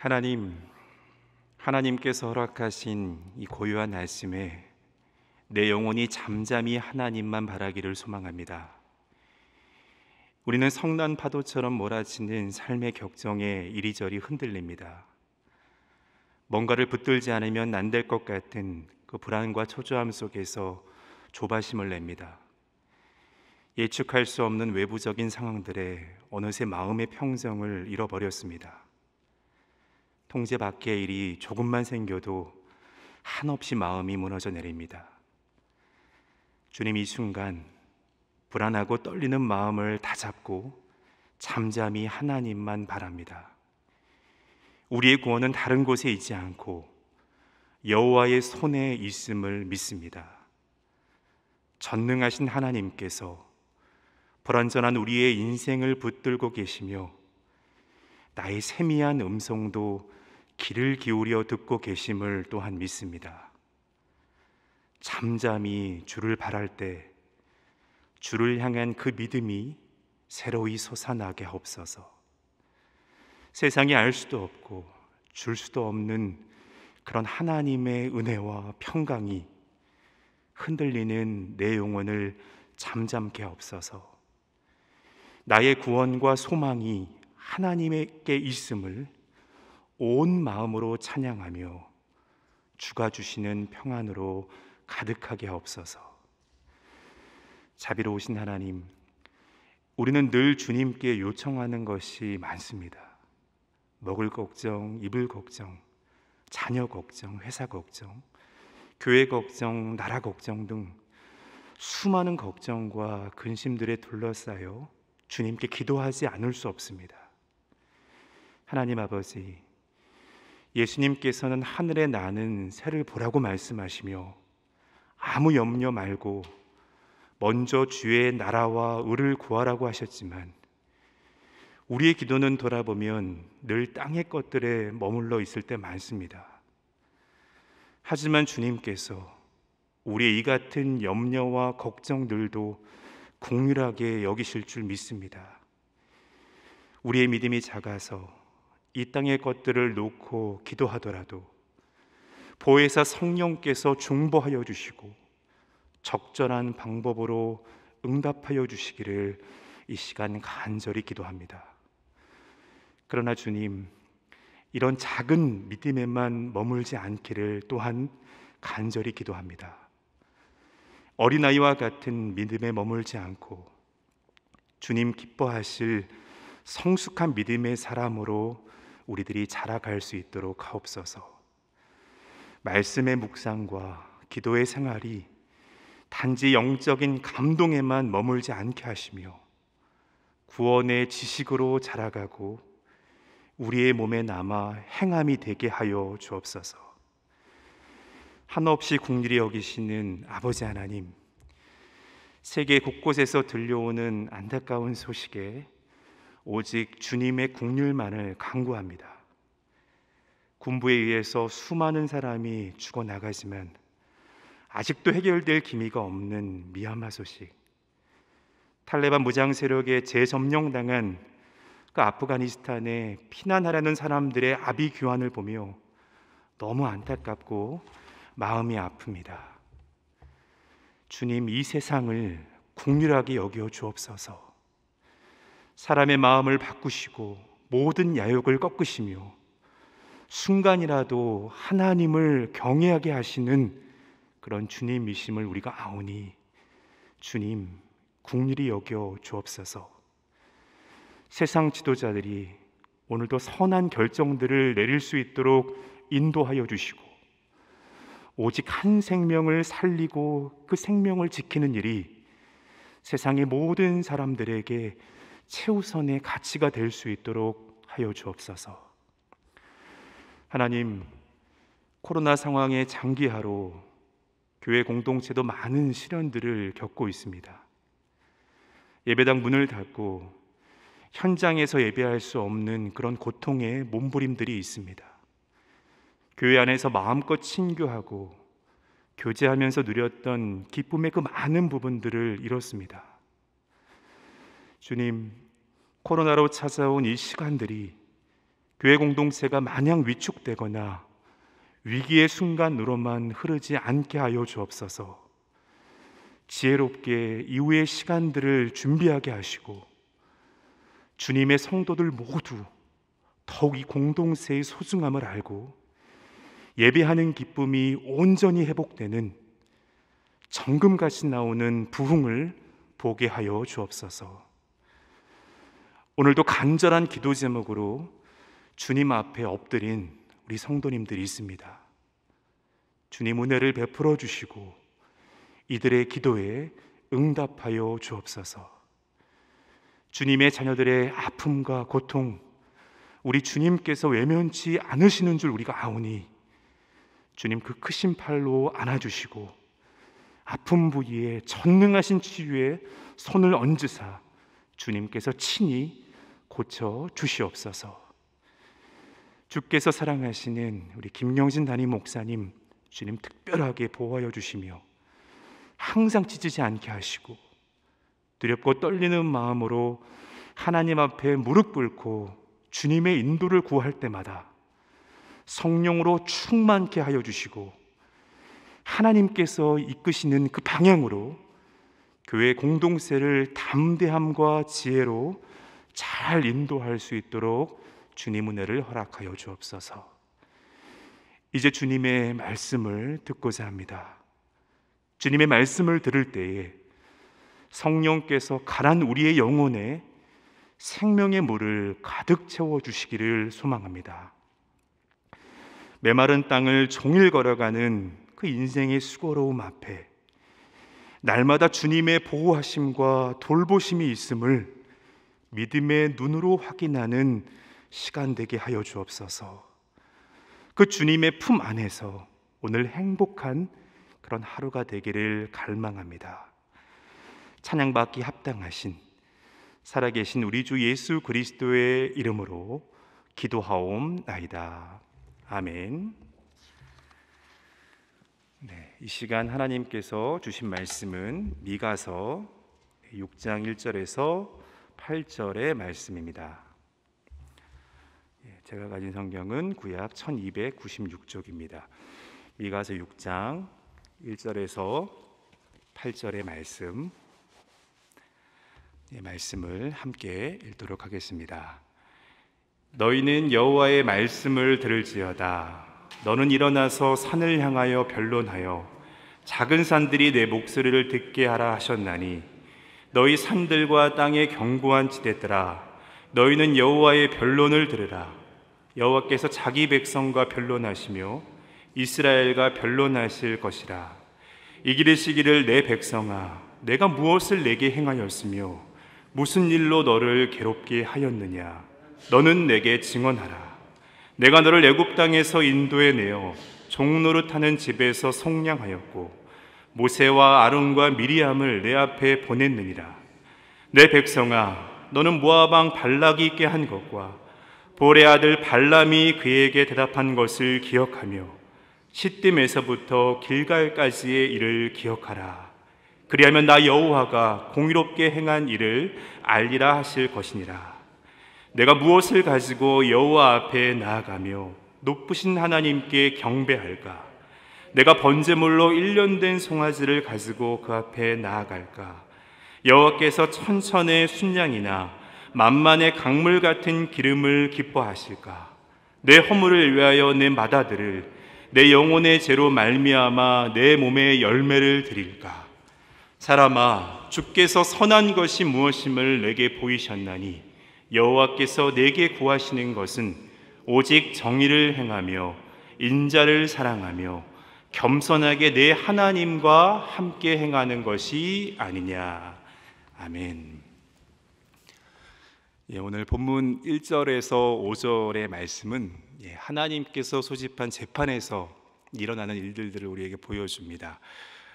하나님, 하나님께서 허락하신 이 고요한 날씀에내 영혼이 잠잠히 하나님만 바라기를 소망합니다. 우리는 성난 파도처럼 몰아치는 삶의 격정에 이리저리 흔들립니다. 뭔가를 붙들지 않으면 안 될 것 같은 그 불안과 초조함 속에서 조바심을 냅니다. 예측할 수 없는 외부적인 상황들에 어느새 마음의 평정을 잃어버렸습니다. 통제 밖의 일이 조금만 생겨도 한없이 마음이 무너져 내립니다. 주님 이 순간 불안하고 떨리는 마음을 다 잡고 잠잠히 하나님만 바랍니다. 우리의 구원은 다른 곳에 있지 않고 여호와의 손에 있음을 믿습니다. 전능하신 하나님께서 불완전한 우리의 인생을 붙들고 계시며 나의 세미한 음성도 귀를 기울여 듣고 계심을 또한 믿습니다. 잠잠히 주를 바랄 때 주를 향한 그 믿음이 새로이 솟아나게 하옵서 세상이 알 수도 없고 줄 수도 없는 그런 하나님의 은혜와 평강이 흔들리는 내 영혼을 잠잠케 하옵서 나의 구원과 소망이 하나님께 있음을 온 마음으로 찬양하며 주가 주시는 평안으로 가득하게 없어서 자비로우신 하나님, 우리는 늘 주님께 요청하는 것이 많습니다. 먹을 걱정, 입을 걱정, 자녀 걱정, 회사 걱정, 교회 걱정, 나라 걱정 등 수많은 걱정과 근심들에 둘러싸여 주님께 기도하지 않을 수 없습니다. 하나님 아버지, 예수님께서는 하늘에 나는 새를 보라고 말씀하시며 아무 염려 말고 먼저 주의 나라와 을을 구하라고 하셨지만 우리의 기도는 돌아보면 늘 땅의 것들에 머물러 있을 때 많습니다. 하지만 주님께서 우리의 이 같은 염려와 걱정들도 궁률하게 여기실 줄 믿습니다. 우리의 믿음이 작아서 이 땅의 것들을 놓고 기도하더라도 보혜사 성령께서 중보하여 주시고 적절한 방법으로 응답하여 주시기를 이 시간 간절히 기도합니다. 그러나 주님, 이런 작은 믿음에만 머물지 않기를 또한 간절히 기도합니다. 어린아이와 같은 믿음에 머물지 않고 주님 기뻐하실 성숙한 믿음의 사람으로 우리들이 자라갈 수 있도록 하옵소서. 말씀의 묵상과 기도의 생활이 단지 영적인 감동에만 머물지 않게 하시며 구원의 지식으로 자라가고 우리의 몸에 남아 행함이 되게 하여 주옵소서. 한없이 국리를 여기시는 아버지 하나님, 세계 곳곳에서 들려오는 안타까운 소식에 오직 주님의 국률만을 강구합니다. 군부에 의해서 수많은 사람이 죽어 나가지만 아직도 해결될 기미가 없는 미얀마 소식. 탈레반 무장 세력에 재점령당한 그 아프가니스탄에 피난하려는 사람들의 아비 교환을 보며 너무 안타깝고 마음이 아픕니다. 주님 이 세상을 국률하게 여겨 주옵소서. 사람의 마음을 바꾸시고 모든 야욕을 꺾으시며 순간이라도 하나님을 경외하게 하시는 그런 주님이심을 우리가 아오니 주님 국리이 여겨 주옵소서. 세상 지도자들이 오늘도 선한 결정들을 내릴 수 있도록 인도하여 주시고 오직 한 생명을 살리고 그 생명을 지키는 일이 세상의 모든 사람들에게 최우선의 가치가 될 수 있도록 하여 주옵소서. 하나님, 코로나 상황의 장기화로 교회 공동체도 많은 시련들을 겪고 있습니다. 예배당 문을 닫고 현장에서 예배할 수 없는 그런 고통의 몸부림들이 있습니다. 교회 안에서 마음껏 친교하고 교제하면서 누렸던 기쁨의 그 많은 부분들을 잃었습니다. 주님, 코로나로 찾아온 이 시간들이 교회 공동체가 마냥 위축되거나 위기의 순간으로만 흐르지 않게 하여 주옵소서. 지혜롭게 이후의 시간들을 준비하게 하시고 주님의 성도들 모두 더욱 이 공동체의 소중함을 알고 예배하는 기쁨이 온전히 회복되는 정금 같이 나오는 부흥을 보게 하여 주옵소서. 오늘도 간절한 기도 제목으로 주님 앞에 엎드린 우리 성도님들이 있습니다. 주님 은혜를 베풀어 주시고 이들의 기도에 응답하여 주옵소서. 주님의 자녀들의 아픔과 고통, 우리 주님께서 외면치 않으시는 줄 우리가 아오니 주님 그 크신 팔로 안아주시고 아픈 부위에 전능하신 치유에 손을 얹으사 주님께서 친히 고쳐 주시옵소서. 주께서 사랑하시는 우리 김영진 담임 목사님 주님 특별하게 보호하여 주시며 항상 지치지 않게 하시고 두렵고 떨리는 마음으로 하나님 앞에 무릎 꿇고 주님의 인도를 구할 때마다 성령으로 충만케 하여 주시고 하나님께서 이끄시는 그 방향으로 교회 공동체를 담대함과 지혜로 잘 인도할 수 있도록 주님 은혜를 허락하여 주옵소서. 이제 주님의 말씀을 듣고자 합니다. 주님의 말씀을 들을 때에 성령께서 가란 우리의 영혼에 생명의 물을 가득 채워 주시기를 소망합니다. 메마른 땅을 종일 걸어가는 그 인생의 수고로움 앞에 날마다 주님의 보호하심과 돌보심이 있음을 믿음의 눈으로 확인하는 시간 되게 하여 주옵소서. 그 주님의 품 안에서 오늘 행복한 그런 하루가 되기를 갈망합니다. 찬양받기 합당하신 살아계신 우리 주 예수 그리스도의 이름으로 기도하옵나이다. 아멘. 네, 이 시간 하나님께서 주신 말씀은 미가서 6장 1절에서 8절의 말씀입니다. 예, 제가 가진 성경은 구약 1296쪽입니다. 미가서 6장 1절에서 8절의 말씀 예, 말씀을 함께 읽도록 하겠습니다. 너희는 여호와의 말씀을 들을지어다. 너는 일어나서 산을 향하여 변론하여 작은 산들이 내 목소리를 듣게 하라 하셨나니 너희 산들과 땅의 견고한 지대들아 너희는 여호와의 변론을 들으라 여호와께서 자기 백성과 변론하시며 이스라엘과 변론하실 것이라 이기르시기를 내 백성아 내가 무엇을 내게 행하였으며 무슨 일로 너를 괴롭게 하였느냐 너는 내게 증언하라 내가 너를 애굽 땅에서 인도해 내어 종노릇하는 집에서 속량하였고 모세와 아론과 미리암을 내 앞에 보냈느니라. 내 백성아, 너는 모아방 발락이 있게 한 것과 보레 아들 발람이 그에게 대답한 것을 기억하며 시딤에서부터 길갈까지의 일을 기억하라. 그리하면 나 여호와가 공의롭게 행한 일을 알리라 하실 것이니라. 내가 무엇을 가지고 여호와 앞에 나아가며 높으신 하나님께 경배할까? 내가 번제물로 1년 된 송아지를 가지고 그 앞에 나아갈까? 여호와께서 천천의 순양이나 만만의 강물 같은 기름을 기뻐하실까? 내 허물을 위하여 내 마다들을 내 영혼의 죄로 말미암아 내 몸의 열매를 드릴까? 사람아, 주께서 선한 것이 무엇임을 내게 보이셨나니 여호와께서 내게 구하시는 것은 오직 정의를 행하며 인자를 사랑하며 겸손하게 내 하나님과 함께 행하는 것이 아니냐. 아멘. 예, 오늘 본문 1절에서 5절의 말씀은 예, 하나님께서 소집한 재판에서 일어나는 일들을 우리에게 보여줍니다.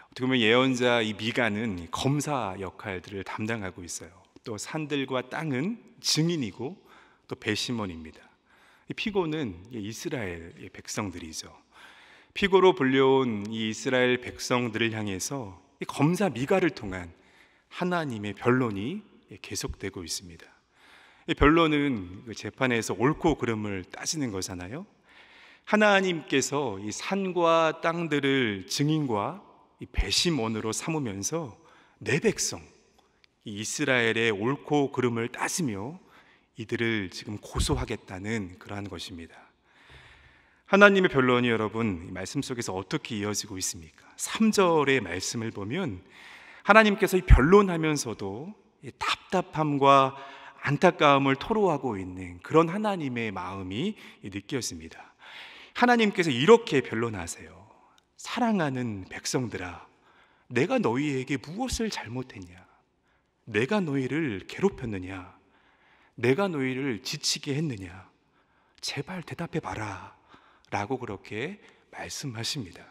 어떻게 보면 예언자 이 미가는 검사 역할들을 담당하고 있어요. 또 산들과 땅은 증인이고 또 배심원입니다. 피고는 예, 이스라엘 백성들이죠. 피고로 불려온 이 이스라엘 백성들을 향해서 이 검사 미가를 통한 하나님의 변론이 계속되고 있습니다. 이 변론은 그 재판에서 옳고 그름을 따지는 거잖아요. 하나님께서 이 산과 땅들을 증인과 배심원으로 삼으면서 내 백성 이스라엘의 옳고 그름을 따지며 이들을 지금 고소하겠다는 그러한 것입니다. 하나님의 변론이 여러분 말씀 속에서 어떻게 이어지고 있습니까? 3절의 말씀을 보면 하나님께서 이 변론하면서도 이 답답함과 안타까움을 토로하고 있는 그런 하나님의 마음이 느껴집니다. 하나님께서 이렇게 변론하세요. 사랑하는 백성들아, 내가 너희에게 무엇을 잘못했냐? 내가 너희를 괴롭혔느냐? 내가 너희를 지치게 했느냐? 제발 대답해 봐라. 라고 그렇게 말씀하십니다.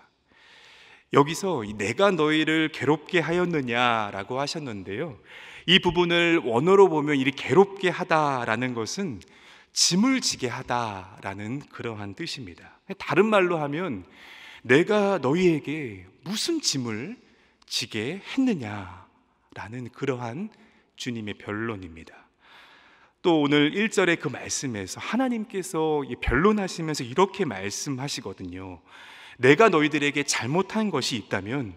여기서 내가 너희를 괴롭게 하였느냐라고 하셨는데요. 이 부분을 원어로 보면 이 괴롭게 하다라는 것은 짐을 지게 하다라는 그러한 뜻입니다. 다른 말로 하면 내가 너희에게 무슨 짐을 지게 했느냐라는 그러한 주님의 변론입니다. 또 오늘 1절의 그 말씀에서 하나님께서 변론하시면서 이렇게 말씀하시거든요. 내가 너희들에게 잘못한 것이 있다면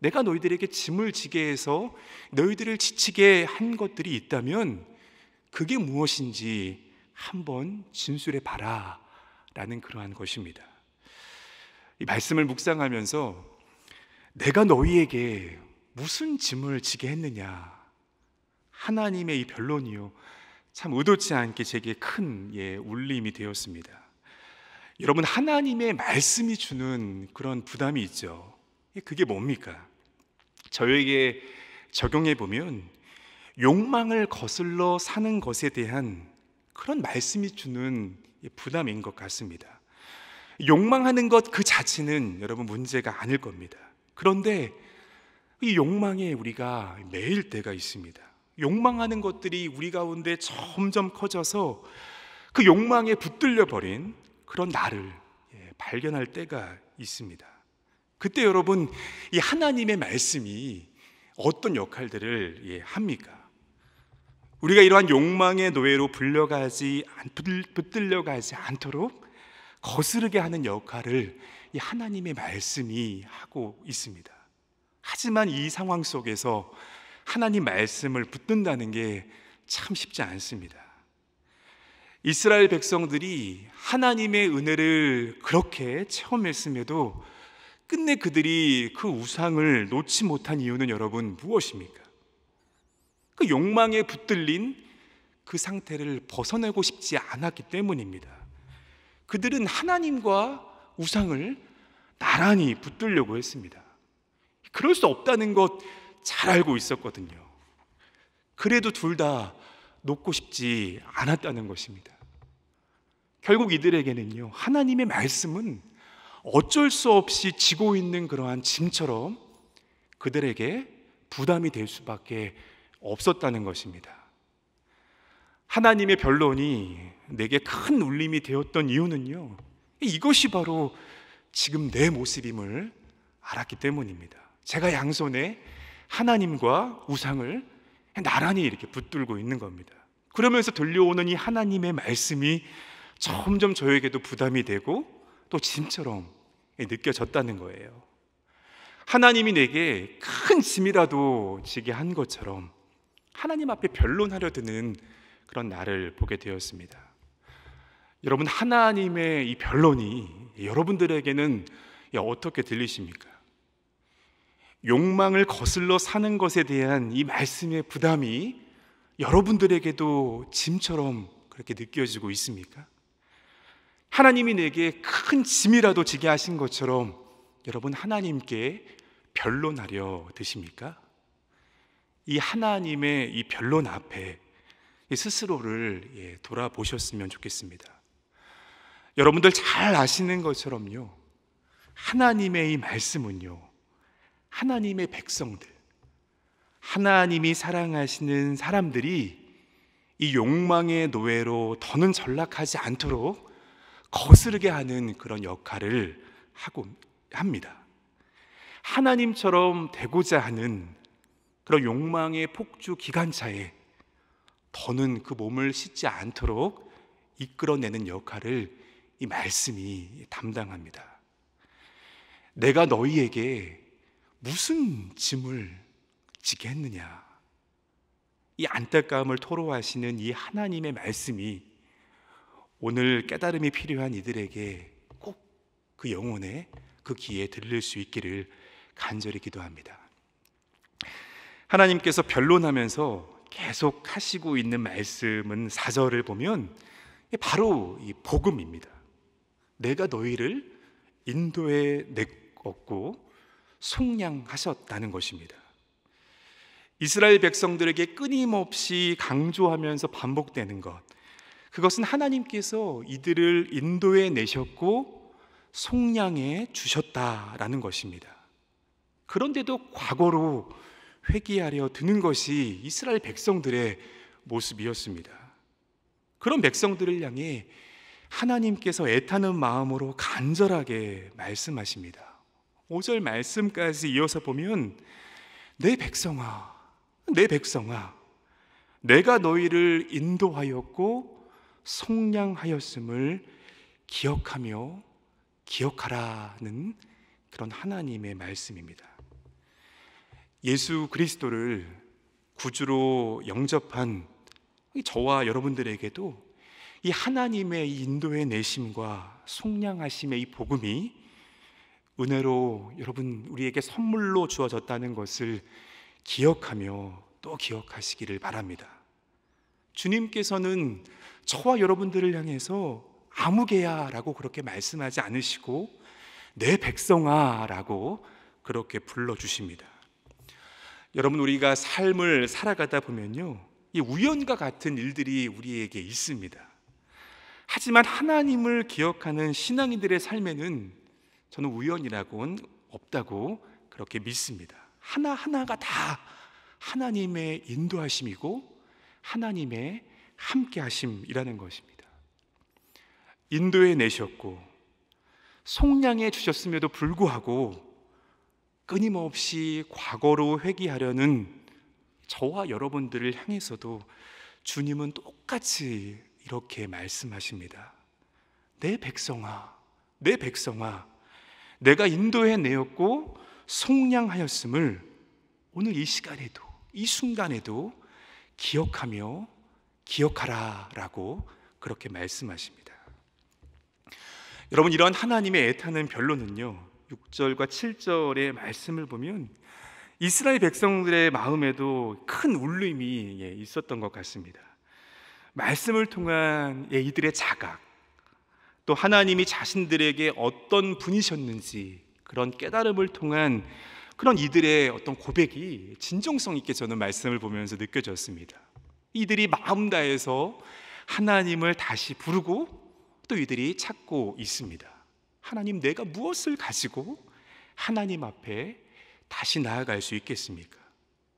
내가 너희들에게 짐을 지게 해서 너희들을 지치게 한 것들이 있다면 그게 무엇인지 한번 진술해 봐라. 라는 그러한 것입니다. 이 말씀을 묵상하면서 내가 너희에게 무슨 짐을 지게 했느냐. 하나님의 이 변론이요. 참 의도치 않게 제게 큰 예, 울림이 되었습니다. 여러분 하나님의 말씀이 주는 그런 부담이 있죠. 그게 뭡니까? 저에게 적용해 보면 욕망을 거슬러 사는 것에 대한 그런 말씀이 주는 부담인 것 같습니다. 욕망하는 것 그 자체는 여러분 문제가 아닐 겁니다. 그런데 이 욕망에 우리가 매일 때가 있습니다. 욕망하는 것들이 우리 가운데 점점 커져서 그 욕망에 붙들려 버린 그런 나를 예, 발견할 때가 있습니다. 그때 여러분 이 하나님의 말씀이 어떤 역할들을 예, 합니까? 우리가 이러한 욕망의 노예로 불려가지 붙들려가지 않도록 거스르게 하는 역할을 이 하나님의 말씀이 하고 있습니다. 하지만 이 상황 속에서 하나님 말씀을 붙든다는 게 참 쉽지 않습니다. 이스라엘 백성들이 하나님의 은혜를 그렇게 체험했음에도 끝내 그들이 그 우상을 놓지 못한 이유는 여러분 무엇입니까? 그 욕망에 붙들린 그 상태를 벗어내고 싶지 않았기 때문입니다. 그들은 하나님과 우상을 나란히 붙들려고 했습니다. 그럴 수 없다는 것잘 알고 있었거든요. 그래도 둘 다 놓고 싶지 않았다는 것입니다. 결국 이들에게는요, 하나님의 말씀은 어쩔 수 없이 지고 있는 그러한 짐처럼 그들에게 부담이 될 수밖에 없었다는 것입니다. 하나님의 변론이 내게 큰 울림이 되었던 이유는요, 이것이 바로 지금 내 모습임을 알았기 때문입니다. 제가 양손에 하나님과 우상을 나란히 이렇게 붙들고 있는 겁니다. 그러면서 들려오는 이 하나님의 말씀이 점점 저에게도 부담이 되고 또 짐처럼 느껴졌다는 거예요. 하나님이 내게 큰 짐이라도 지게 한 것처럼 하나님 앞에 변론하려 드는 그런 나를 보게 되었습니다. 여러분 하나님의 이 변론이 여러분들에게는 어떻게 들리십니까? 욕망을 거슬러 사는 것에 대한 이 말씀의 부담이 여러분들에게도 짐처럼 그렇게 느껴지고 있습니까? 하나님이 내게 큰 짐이라도 지게 하신 것처럼 여러분 하나님께 별로 나려 드십니까? 이 하나님의 이 변론 앞에 스스로를 예, 돌아보셨으면 좋겠습니다. 여러분들 잘 아시는 것처럼요. 하나님의 이 말씀은요. 하나님의 백성들, 하나님이 사랑하시는 사람들이 이 욕망의 노예로 더는 전락하지 않도록 거스르게 하는 그런 역할을 하고 합니다. 하나님처럼 되고자 하는 그런 욕망의 폭주 기간차에 더는 그 몸을 씻지 않도록 이끌어내는 역할을 이 말씀이 담당합니다. 내가 너희에게 무슨 짐을 지게 했느냐? 이 안타까움을 토로하시는 이 하나님의 말씀이 오늘 깨달음이 필요한 이들에게 꼭 그 영혼의 그 귀에 들릴 수 있기를 간절히 기도합니다. 하나님께서 변론하면서 계속 하시고 있는 말씀은 사절을 보면 바로 이 복음입니다. 내가 너희를 인도에 내었고 속량하셨다는 것입니다. 이스라엘 백성들에게 끊임없이 강조하면서 반복되는 것. 그것은 하나님께서 이들을 인도해 내셨고 속량해 주셨다라는 것입니다. 그런데도 과거로 회귀하려 드는 것이 이스라엘 백성들의 모습이었습니다. 그런 백성들을 향해 하나님께서 애타는 마음으로 간절하게 말씀하십니다. 5절 말씀까지 이어서 보면 내 백성아, 내 백성아, 내가 너희를 인도하였고 속량하였음을 기억하며 기억하라는 그런 하나님의 말씀입니다. 예수 그리스도를 구주로 영접한 저와 여러분들에게도 이 하나님의 인도의 내심과 속량하심의 이 복음이 은혜로 여러분 우리에게 선물로 주어졌다는 것을 기억하며 또 기억하시기를 바랍니다. 주님께서는 저와 여러분들을 향해서 아무개야라고 그렇게 말씀하지 않으시고 내 백성아라고 그렇게 불러 주십니다. 여러분 우리가 삶을 살아가다 보면요. 이 우연과 같은 일들이 우리에게 있습니다. 하지만 하나님을 기억하는 신앙인들의 삶에는 저는 우연이라고는 없다고 그렇게 믿습니다. 하나하나가 다 하나님의 인도하심이고 하나님의 함께하심이라는 것입니다. 인도에 내셨고 속량해 주셨음에도 불구하고 끊임없이 과거로 회귀하려는 저와 여러분들을 향해서도 주님은 똑같이 이렇게 말씀하십니다. 내 백성아, 내 백성아, 내가 인도해 내었고 속량하였음을 오늘 이 시간에도 이 순간에도 기억하며 기억하라라고 그렇게 말씀하십니다. 여러분 이런 하나님의 애타는 별로는요 6절과 7절의 말씀을 보면 이스라엘 백성들의 마음에도 큰 울림이 예, 있었던 것 같습니다. 말씀을 통한 예, 이들의 자각, 또 하나님이 자신들에게 어떤 분이셨는지 그런 깨달음을 통한 그런 이들의 어떤 고백이 진정성 있게 저는 말씀을 보면서 느껴졌습니다. 이들이 마음 다해서 하나님을 다시 부르고 또 이들이 찾고 있습니다. 하나님 내가 무엇을 가지고 하나님 앞에 다시 나아갈 수 있겠습니까?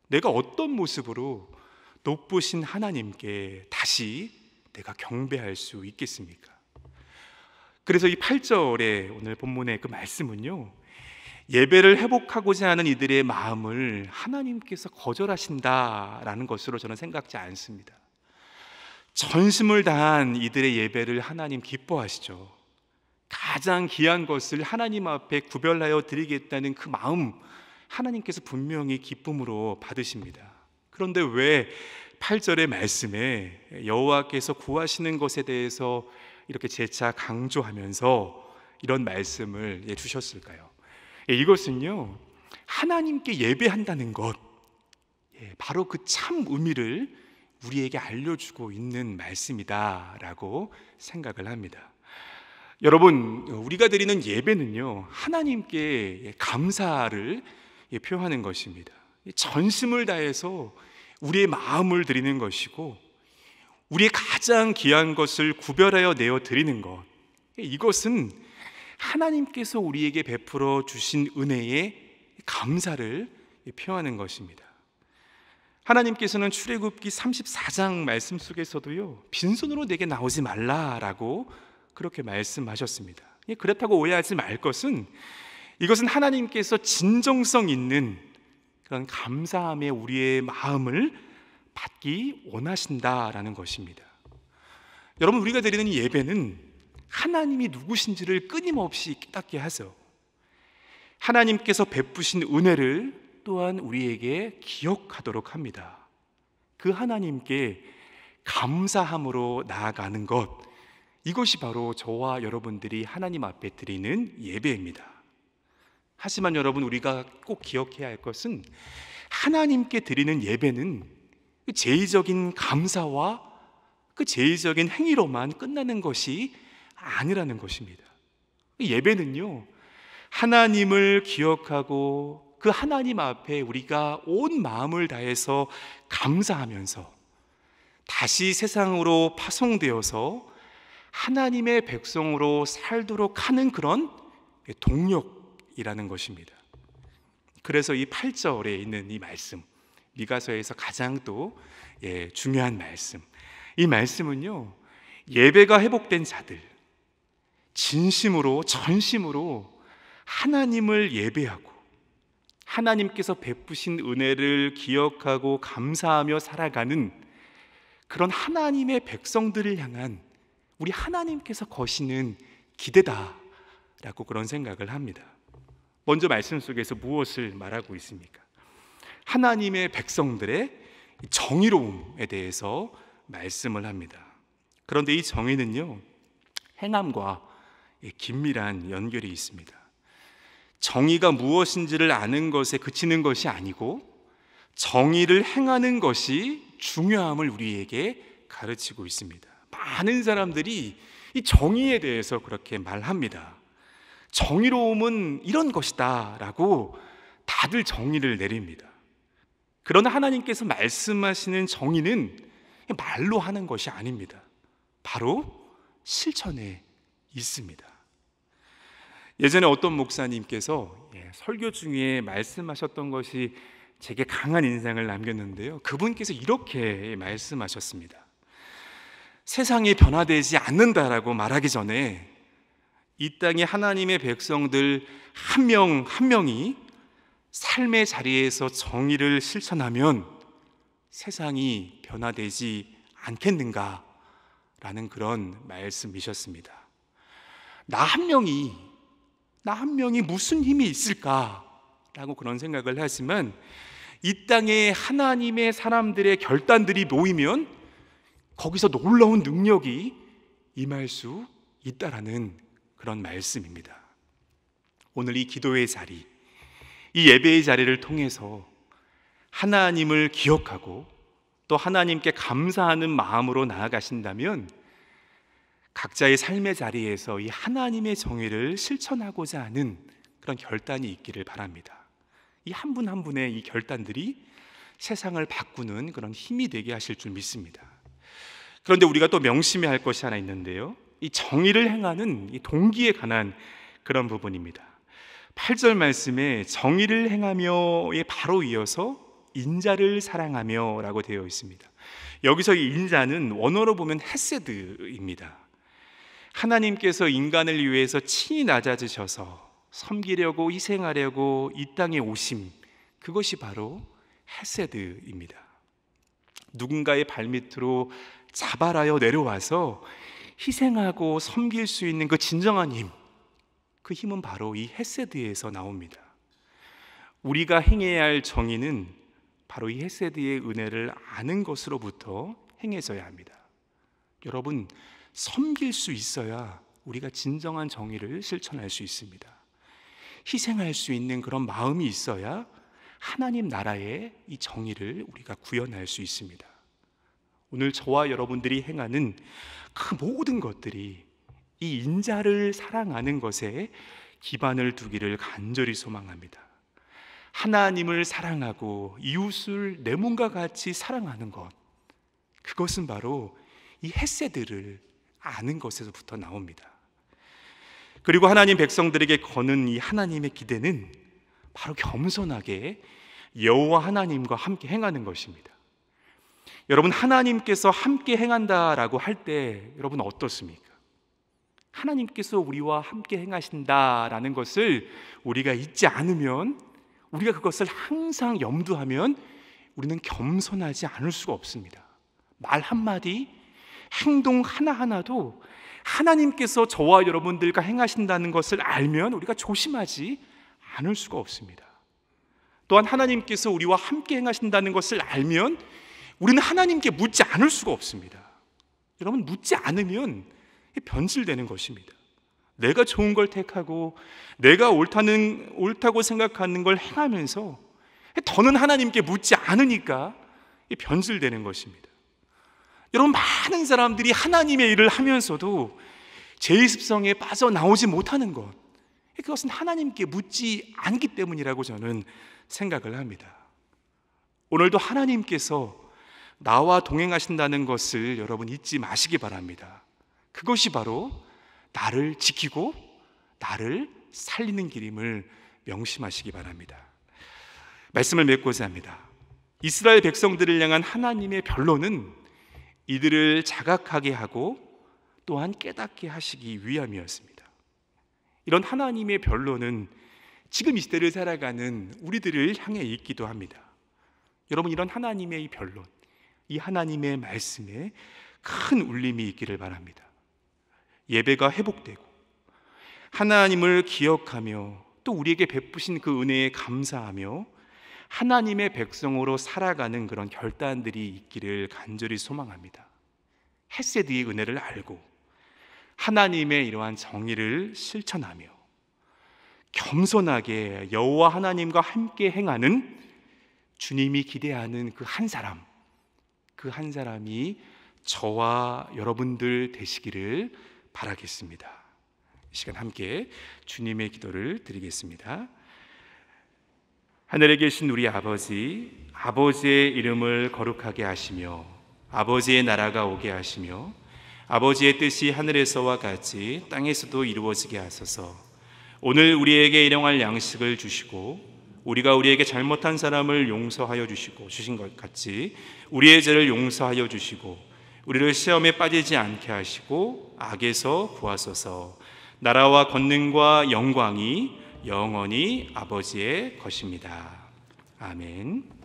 내가 어떤 모습으로 높으신 하나님께 다시 내가 경배할 수 있겠습니까? 그래서 이 8절에 오늘 본문의 그 말씀은요. 예배를 회복하고자 하는 이들의 마음을 하나님께서 거절하신다라는 것으로 저는 생각지 않습니다. 전심을 다한 이들의 예배를 하나님 기뻐하시죠. 가장 귀한 것을 하나님 앞에 구별하여 드리겠다는 그 마음 하나님께서 분명히 기쁨으로 받으십니다. 그런데 왜 8절의 말씀에 여호와께서 구하시는 것에 대해서 이렇게 재차 강조하면서 이런 말씀을 예, 주셨을까요? 예, 이것은요, 하나님께 예배한다는 것, 예, 바로 그 참 의미를 우리에게 알려주고 있는 말씀이다라고 생각을 합니다. 여러분, 우리가 드리는 예배는요, 하나님께 감사를 표하는 것입니다. 전심을 다해서 우리의 마음을 드리는 것이고, 우리의 가장 귀한 것을 구별하여 내어 드리는 것. 이것은 하나님께서 우리에게 베풀어 주신 은혜의 감사를 표하는 것입니다. 하나님께서는 출애굽기 34장 말씀 속에서도요. 빈손으로 내게 나오지 말라라고 그렇게 말씀하셨습니다. 예, 그렇다고 오해하지 말 것은 이것은 하나님께서 진정성 있는 그런 감사함에 우리의 마음을 받기 원하신다라는 것입니다. 여러분, 우리가 드리는 예배는 하나님이 누구신지를 끊임없이 깨닫게 하죠. 하나님께서 베푸신 은혜를 또한 우리에게 기억하도록 합니다. 그 하나님께 감사함으로 나아가는 것, 이것이 바로 저와 여러분들이 하나님 앞에 드리는 예배입니다. 하지만 여러분, 우리가 꼭 기억해야 할 것은 하나님께 드리는 예배는 그 제의적인 감사와 그 제의적인 행위로만 끝나는 것이 아니라는 것입니다. 예배는요, 하나님을 기억하고 그 하나님 앞에 우리가 온 마음을 다해서 감사하면서 다시 세상으로 파송되어서 하나님의 백성으로 살도록 하는 그런 동력이라는 것입니다. 그래서 이 8절에 있는 이 말씀, 미가서에서 가장 또 예, 중요한 말씀. 이 말씀은요. 예배가 회복된 자들 진심으로 전심으로 하나님을 예배하고 하나님께서 베푸신 은혜를 기억하고 감사하며 살아가는 그런 하나님의 백성들을 향한 우리 하나님께서 거시는 기대다라고 그런 생각을 합니다. 먼저 말씀 속에서 무엇을 말하고 있습니까? 하나님의 백성들의 정의로움에 대해서 말씀을 합니다. 그런데 이 정의는요, 행함과 긴밀한 연결이 있습니다. 정의가 무엇인지를 아는 것에 그치는 것이 아니고 정의를 행하는 것이 중요함을 우리에게 가르치고 있습니다. 많은 사람들이 이 정의에 대해서 그렇게 말합니다. 정의로움은 이런 것이다 라고 다들 정의를 내립니다. 그러나 하나님께서 말씀하시는 정의는 말로 하는 것이 아닙니다. 바로 실천에 있습니다. 예전에 어떤 목사님께서 예, 설교 중에 말씀하셨던 것이 제게 강한 인상을 남겼는데요. 그분께서 이렇게 말씀하셨습니다. 세상이 변화되지 않는다라고 말하기 전에 이 땅에 하나님의 백성들 한 명 한 명이 삶의 자리에서 정의를 실천하면 세상이 변화되지 않겠는가? 라는 그런 말씀이셨습니다. 나 한 명이, 나 한 명이 무슨 힘이 있을까? 라고 그런 생각을 하지만 이 땅에 하나님의 사람들의 결단들이 모이면 거기서 놀라운 능력이 임할 수 있다라는 그런 말씀입니다. 오늘 이 기도의 자리, 이 예배의 자리를 통해서 하나님을 기억하고 또 하나님께 감사하는 마음으로 나아가신다면 각자의 삶의 자리에서 이 하나님의 정의를 실천하고자 하는 그런 결단이 있기를 바랍니다. 이 한 분 한 분의 이 결단들이 세상을 바꾸는 그런 힘이 되게 하실 줄 믿습니다. 그런데 우리가 또 명심해야 할 것이 하나 있는데요. 이 정의를 행하는 이 동기에 관한 그런 부분입니다. 8절 말씀에 정의를 행하며에 바로 이어서 인자를 사랑하며라고 되어 있습니다. 여기서 인자는 원어로 보면 헤세드입니다. 하나님께서 인간을 위해서 친히 낮아지셔서 섬기려고 희생하려고 이 땅에 오심 그것이 바로 헤세드입니다. 누군가의 발밑으로 자발하여 내려와서 희생하고 섬길 수 있는 그 진정한 힘그 힘은 바로 이 헤세드에서 나옵니다. 우리가 행해야 할 정의는 바로 이 헤세드의 은혜를 아는 것으로부터 행해져야 합니다. 여러분, 섬길 수 있어야 우리가 진정한 정의를 실천할 수 있습니다. 희생할 수 있는 그런 마음이 있어야 하나님 나라의 이 정의를 우리가 구현할 수 있습니다. 오늘 저와 여러분들이 행하는 그 모든 것들이 이 인자를 사랑하는 것에 기반을 두기를 간절히 소망합니다. 하나님을 사랑하고 이웃을 내 몸과 같이 사랑하는 것. 그것은 바로 이 햇새들을 아는 것에서부터 나옵니다. 그리고 하나님 백성들에게 거는 이 하나님의 기대는 바로 겸손하게 여호와 하나님과 함께 행하는 것입니다. 여러분 하나님께서 함께 행한다라고 할 때 여러분 어떻습니까? 하나님께서 우리와 함께 행하신다라는 것을 우리가 잊지 않으면 우리가 그것을 항상 염두하면 우리는 겸손하지 않을 수가 없습니다. 말 한마디, 행동 하나하나도 하나님께서 저와 여러분들과 행하신다는 것을 알면 우리가 조심하지 않을 수가 없습니다. 또한 하나님께서 우리와 함께 행하신다는 것을 알면 우리는 하나님께 묻지 않을 수가 없습니다. 여러분, 묻지 않으면 변질되는 것입니다. 내가 좋은 걸 택하고 내가 옳다는 옳다고 생각하는 걸 행하면서 더는 하나님께 묻지 않으니까 변질되는 것입니다. 여러분 많은 사람들이 하나님의 일을 하면서도 제이습성에 빠져 나오지 못하는 것 그것은 하나님께 묻지 않기 때문이라고 저는 생각을 합니다. 오늘도 하나님께서 나와 동행하신다는 것을 여러분 잊지 마시기 바랍니다. 그것이 바로 나를 지키고 나를 살리는 길임을 명심하시기 바랍니다. 말씀을 맺고자 합니다. 이스라엘 백성들을 향한 하나님의 변론은 이들을 자각하게 하고 또한 깨닫게 하시기 위함이었습니다. 이런 하나님의 변론은 지금 이 시대를 살아가는 우리들을 향해 있기도 합니다. 여러분 이런 하나님의 변론, 이 하나님의 말씀에 큰 울림이 있기를 바랍니다. 예배가 회복되고 하나님을 기억하며 또 우리에게 베푸신 그 은혜에 감사하며 하나님의 백성으로 살아가는 그런 결단들이 있기를 간절히 소망합니다. 헤세드의 은혜를 알고 하나님의 이러한 정의를 실천하며 겸손하게 여호와 하나님과 함께 행하는 주님이 기대하는 그 한 사람 그 한 사람이 저와 여러분들 되시기를 바라겠습니다. 시간 함께 주님의 기도를 드리겠습니다. 하늘에 계신 우리 아버지, 아버지의 이름을 거룩하게 하시며 아버지의 나라가 오게 하시며 아버지의 뜻이 하늘에서와 같이 땅에서도 이루어지게 하소서. 오늘 우리에게 일용할 양식을 주시고 우리가 우리에게 잘못한 사람을 용서하여 주시고 주신 것 같이 우리의 죄를 용서하여 주시고 우리를 시험에 빠지지 않게 하시고 악에서 구하소서. 나라와 권능과 영광이 영원히 아버지의 것입니다. 아멘.